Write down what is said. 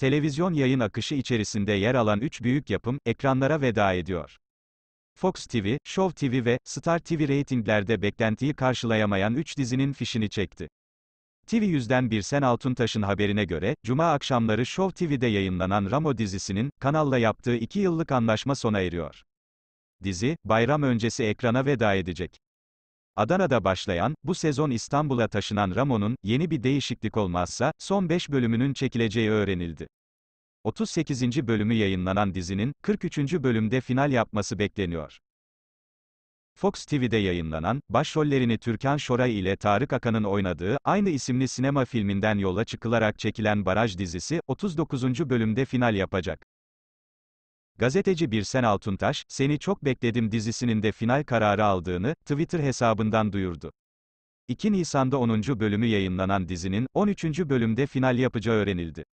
Televizyon yayın akışı içerisinde yer alan üç büyük yapım, ekranlara veda ediyor. Fox TV, Show TV ve Star TV reytinglerde beklentiyi karşılayamayan 3 dizinin fişini çekti. TV yüzden Birsen Altuntaş'ın haberine göre, Cuma akşamları Show TV'de yayınlanan Ramo dizisinin, kanalla yaptığı 2 yıllık anlaşma sona eriyor. Dizi, bayram öncesi ekrana veda edecek. Adana'da başlayan, bu sezon İstanbul'a taşınan Ramon'un, yeni bir değişiklik olmazsa, son 5 bölümünün çekileceği öğrenildi. 38. bölümü yayınlanan dizinin, 43. bölümde final yapması bekleniyor. Fox TV'de yayınlanan, başrollerini Türkan Şoray ile Tarık Akan'ın oynadığı, aynı isimli sinema filminden yola çıkılarak çekilen Baraj dizisi, 39. bölümde final yapacak. Gazeteci Birsen Altuntaş, Seni Çok Bekledim dizisinin de final kararı aldığını, Twitter hesabından duyurdu. 2 Nisan'da 10. bölümü yayınlanan dizinin, 13. bölümde final yapacağı öğrenildi.